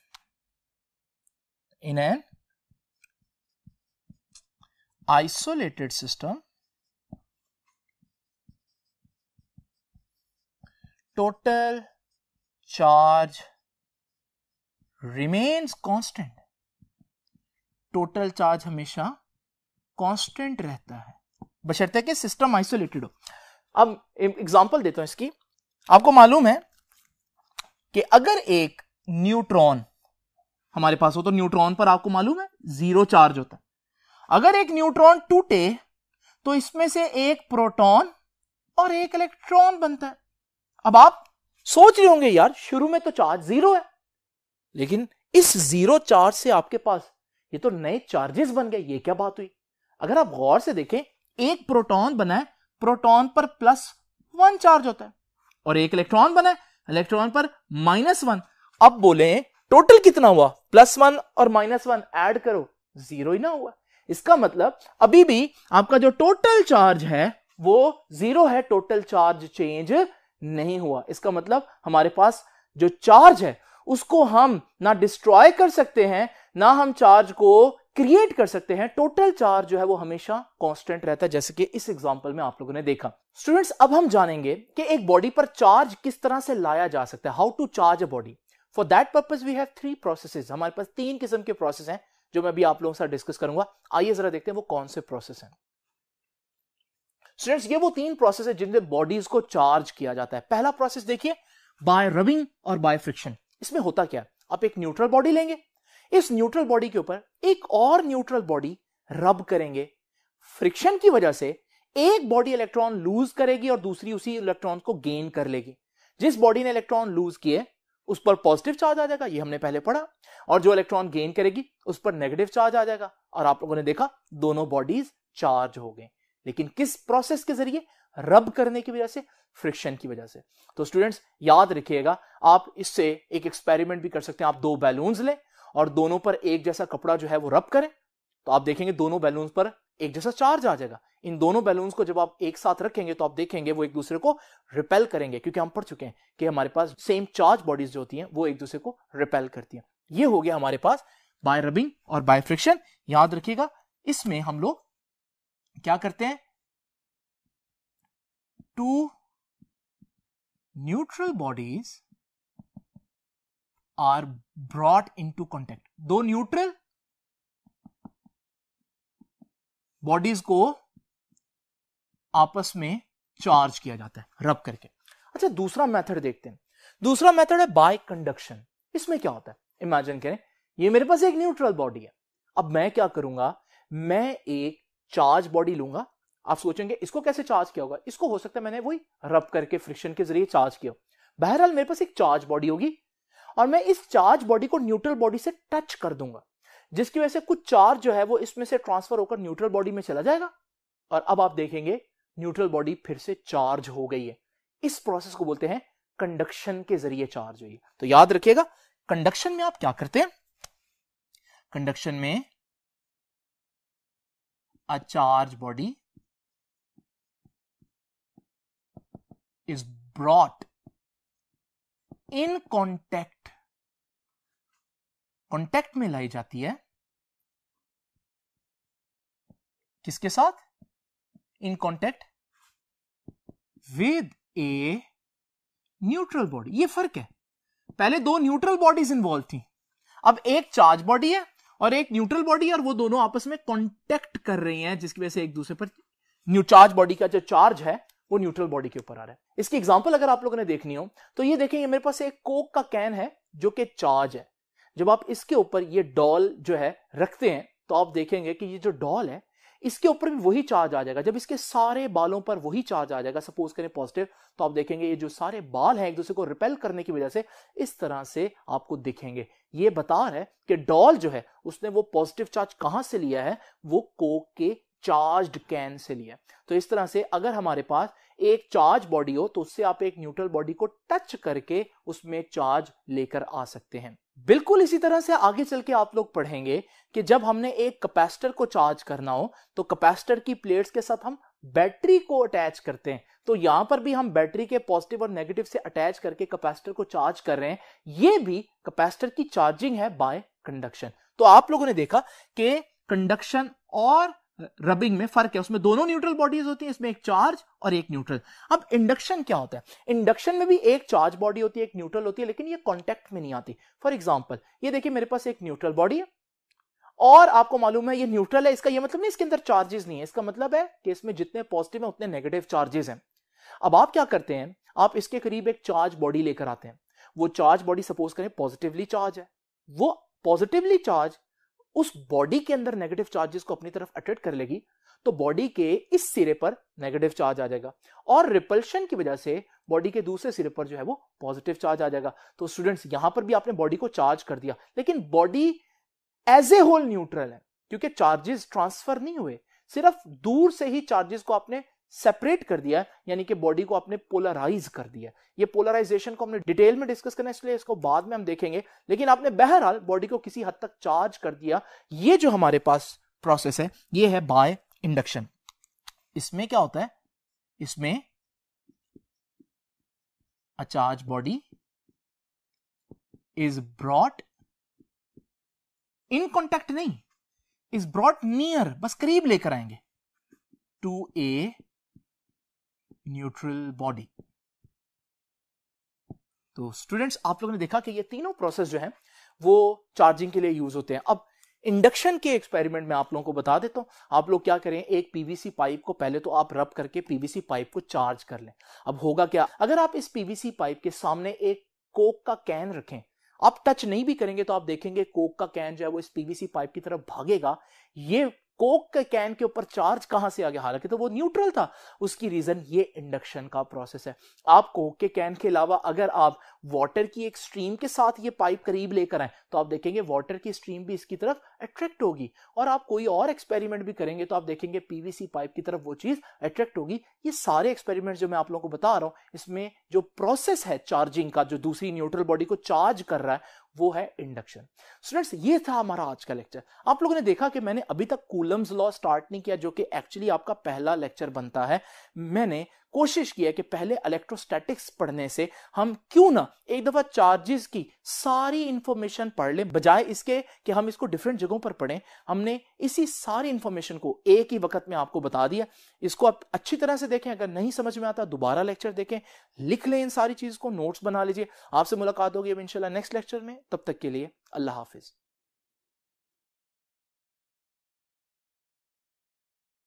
in an isolated system total charge remains constant total charge हमेशा कॉन्स्टेंट रहता है बशर्ते कि सिस्टम आइसोलेटेड हो अब एग्जाम्पल देता हूं इसकी आपको मालूम है कि अगर एक न्यूट्रॉन हमारे पास हो तो न्यूट्रॉन पर आपको मालूम है जीरो चार्ज होता है अगर एक न्यूट्रॉन टूटे तो इसमें से एक प्रोटॉन और एक इलेक्ट्रॉन बनता है अब आप सोच रहे होंगे यार शुरू में तो चार्ज जीरो है लेकिन इस जीरो चार्ज से आपके पास ये तो नए चार्जेस बन गए ये क्या बात हुई अगर आप गौर से देखें एक प्रोटॉन बनाए प्रोटॉन पर प्लस वन चार्ज होता है और एक इलेक्ट्रॉन बनाए इलेक्ट्रॉन पर माइनस वन अब बोले टोटल कितना हुआ प्लस वन और माइनस वन एड करो जीरो ही ना हुआ इसका मतलब अभी भी आपका जो टोटल चार्ज है वो जीरो है टोटल चार्ज चेंज नहीं हुआ इसका मतलब हमारे पास जो चार्ज है उसको हम ना डिस्ट्रॉय कर सकते हैं ना हम चार्ज को क्रिएट कर सकते हैं टोटल चार्ज जो है वो हमेशा कांस्टेंट रहता है जैसे कि इस एग्जांपल में आप लोगों ने देखा स्टूडेंट्स अब हम जानेंगे कि एक बॉडी पर चार्ज किस तरह से लाया जा सकता है how to charge a body for that purpose we have three processes हमारे पास तीन किस्म के प्रोसेस हैं जो मैं अभी आप लोगों के साथ डिस्कस करूंगा आइए जरा देखते हैं वो कौन से प्रोसेस हैं स्टूडेंट्स ये वो तीन प्रोसेस है जिनसे बॉडीज को चार्ज किया जाता है पहला प्रोसेस देखिए बाय रबिंग और बाय फ्रिक्शन इसमें होता क्या आप एक न्यूट्रल बॉडी लेंगे इस न्यूट्रल बॉडी के ऊपर एक और न्यूट्रल बॉडी रब करेंगे फ्रिक्शन की वजह से एक बॉडी इलेक्ट्रॉन लूज करेगी और दूसरी उसी इलेक्ट्रॉन को गेन कर लेगी जिस बॉडी ने इलेक्ट्रॉन लूज किए उस पर पॉजिटिव चार्ज आ जाएगा ये हमने पहले पढ़ा और जो इलेक्ट्रॉन गेन करेगी उस पर नेगेटिव चार्ज आ जाएगा और आप लोगों ने देखा दोनों बॉडीज चार्ज हो गए लेकिन किस प्रोसेस के जरिए रब करने की वजह से फ्रिक्शन की वजह से तो स्टूडेंट्स याद रखिएगा आप इससे एक एक्सपेरिमेंट भी कर सकते हैं आप दो बैलून्स लें और दोनों पर एक जैसा कपड़ा जो है वो रब करें तो आप देखेंगे दोनों बैलून्स पर एक जैसा चार्ज आ जाएगा इन दोनों बैलून्स को जब आप एक साथ रखेंगे तो आप देखेंगे वो एक दूसरे को रिपेल करेंगे क्योंकि हम पढ़ चुके हैं कि हमारे पास सेम चार्ज बॉडीज जो होती हैं वो एक दूसरे को रिपेल करती हैं ये हो गया हमारे पास बाय रबिंग और बाय फ्रिक्शन याद रखिएगा इसमें हम लोग क्या करते हैं two neutral bodies are brought into contact दो neutral बॉडीज को आपस में चार्ज किया जाता है रब करके अच्छा दूसरा मेथड देखते हैं दूसरा मेथड है बाय कंडक्शन इसमें क्या होता है इमेजिन करें ये मेरे पास एक न्यूट्रल बॉडी है अब मैं क्या करूंगा मैं एक चार्ज बॉडी लूंगा आप सोचेंगे इसको कैसे चार्ज किया होगा इसको हो सकता है मैंने वही रब करके फ्रिक्शन के जरिए चार्ज किया बहरहाल मेरे पास एक चार्ज बॉडी होगी और मैं इस चार्ज बॉडी को न्यूट्रल बॉडी से टच कर दूंगा जिसकी वजह से कुछ चार्ज जो है वो इसमें से ट्रांसफर होकर न्यूट्रल बॉडी में चला जाएगा और अब आप देखेंगे न्यूट्रल बॉडी फिर से चार्ज हो गई है इस प्रोसेस को बोलते हैं कंडक्शन के जरिए चार्ज हुई तो याद रखिएगा कंडक्शन में आप क्या करते हैं कंडक्शन में a charge body is brought in contact contact में लाई जाती है किसके साथ in contact with a neutral body ये फर्क है पहले दो न्यूट्रल बॉडीज इन्वॉल्व थी अब एक चार्ज बॉडी है और एक न्यूट्रल बॉडी और वो दोनों आपस में कॉन्टेक्ट कर रही हैं जिसकी वजह से एक दूसरे पर न्यू चार्ज बॉडी का जो चार्ज है वो न्यूट्रल बॉडी के ऊपर आ रहा है इसकी एग्जाम्पल अगर आप लोगों ने देखनी हो तो ये देखें ये मेरे पास एक कोक का कैन है जो कि चार्ज है जब आप इसके ऊपर ये डॉल जो है रखते हैं तो आप देखेंगे कि ये जो डॉल है इसके ऊपर भी वही चार्ज आ जाएगा जब इसके सारे बालों पर वही चार्ज आ जाएगा सपोज करें पॉजिटिव तो आप देखेंगे ये जो सारे बाल हैं एक दूसरे को रिपेल करने की वजह से इस तरह से आपको दिखेंगे ये बता रहा है कि डॉल जो है उसने वो पॉजिटिव चार्ज कहां से लिया है वो कोक के चार्ज्ड कैन से लिया तो इस तरह से अगर हमारे पास एक चार्ज बॉडी हो तो उससे आप एक न्यूट्रल बॉडी को टच करके उसमें चार्ज लेकर आ सकते हैं बिल्कुल इसी तरह से आगे चल के आप लोग पढ़ेंगे कि जब हमने एक कैपेसिटर को चार्ज करना हो तो कैपेसिटर की प्लेट्स के साथ हम बैटरी को अटैच करते हैं तो यहां पर भी हम बैटरी के पॉजिटिव और नेगेटिव से अटैच करके कैपेसिटर को चार्ज कर रहे हैं ये भी कैपेसिटर की चार्जिंग है बाय कंडक्शन तो आप लोगों ने देखा कि कंडक्शन और रबिंग में फर्क है उसमें दोनों न्यूट्रल बॉडीज होती हैं इसमें एक चार्ज और एक न्यूट्रल अब इंडक्शन क्या होता है इंडक्शन में भी एक चार्ज बॉडी होती है एक न्यूट्रल होती है लेकिन ये कॉन्टेक्ट में नहीं आती फॉर एग्जाम्पल ये देखिए मेरे पास एक न्यूट्रल बॉडी है और आपको मालूम है ये न्यूट्रल है इसका ये मतलब नहीं इसके अंदर चार्जेस नहीं है इसका मतलब है कि इसमें जितने पॉजिटिव है उतने नेगेटिव चार्जेस हैं अब आप क्या करते हैं आप इसके करीब एक चार्ज बॉडी लेकर आते हैं वो चार्ज बॉडी सपोज करें पॉजिटिवली चार्ज है वो पॉजिटिवली चार्ज उस बॉडी के अंदर नेगेटिव चार्जेस को अपनी तरफ अट्रैक्ट कर लेगी तो बॉडी के इस सिरे पर नेगेटिव चार्ज आ जाएगा और रिपल्शन की वजह से बॉडी के दूसरे सिरे पर जो है वो पॉजिटिव चार्ज आ जाएगा तो स्टूडेंट्स यहां पर भी आपने बॉडी को चार्ज कर दिया लेकिन body as a whole neutral है क्योंकि चार्जेस ट्रांसफर नहीं हुए सिर्फ दूर से ही चार्जेस को आपने सेपरेट कर दिया यानी कि बॉडी को आपने पोलराइज कर दिया ये पोलराइजेशन को हमने डिटेल में डिस्कस करना इसलिए इसको बाद में हम देखेंगे लेकिन आपने बहरहाल बॉडी को किसी हद तक चार्ज कर दिया ये जो हमारे पास प्रोसेस है ये है बाय इंडक्शन इसमें क्या होता है इसमें a charge body is brought in contact नहीं इज ब्रॉट नियर बस करीब लेकर आएंगे टू ए न्यूट्रल बॉडी तो स्टूडेंट्स आप लोगों ने देखा कि ये तीनों प्रोसेस जो है वो चार्जिंग के लिए यूज होते हैं अब इंडक्शन के एक्सपेरिमेंट में आप लोगों को बता देता हूं आप लोग क्या करें एक पीवीसी पाइप को पहले तो आप रब करके पीवीसी पाइप को चार्ज कर लें अब होगा क्या अगर आप इस पीवीसी पाइप के सामने एक कोक का कैन रखें आप टच नहीं भी करेंगे तो आप देखेंगे कोक का कैन जो है वो इस पीवीसी पाइप की तरफ भागेगा ये कोक के कैन के ऊपर चार्ज कहां से आ गया हालांकि तो वो न्यूट्रल था उसकी रीजन ये इंडक्शन का प्रोसेस है आप कोक के कैन के अलावा अगर आप वाटर की एक स्ट्रीम के साथ ये पाइप करीब लेकर आए तो आप देखेंगे वाटर की स्ट्रीम भी इसकी तरफ अट्रैक्ट होगी और आप कोई और एक्सपेरिमेंट भी करेंगे तो आप देखेंगे पीवीसी पाइप की तरफ वो चीज अट्रैक्ट होगी ये सारे एक्सपेरिमेंट जो मैं आप लोगों को बता रहा हूं इसमें जो प्रोसेस है चार्जिंग का जो दूसरी न्यूट्रल बॉडी को चार्ज कर रहा है वो है इंडक्शन स्टूडेंट्स ये था हमारा आज का लेक्चर आप लोगों ने देखा कि मैंने अभी तक कूलम्स लॉ स्टार्ट नहीं किया जो कि एक्चुअली आपका पहला लेक्चर बनता है मैंने कोशिश की है कि पहले इलेक्ट्रोस्टैटिक्स पढ़ने से हम क्यों ना एक दफा चार्जेस की सारी इंफॉर्मेशन पढ़ लें बजाय इसके कि हम इसको डिफरेंट जगहों पर पढ़ें हमने इसी सारी इंफॉर्मेशन को एक ही वक्त में आपको बता दिया इसको आप अच्छी तरह से देखें अगर नहीं समझ में आता दोबारा लेक्चर देखें लिख लें इन सारी चीज को नोट्स बना लीजिए आपसे मुलाकात होगी अब इंशाल्लाह नेक्स्ट लेक्चर में तब तक के लिए अल्लाह हाफिज़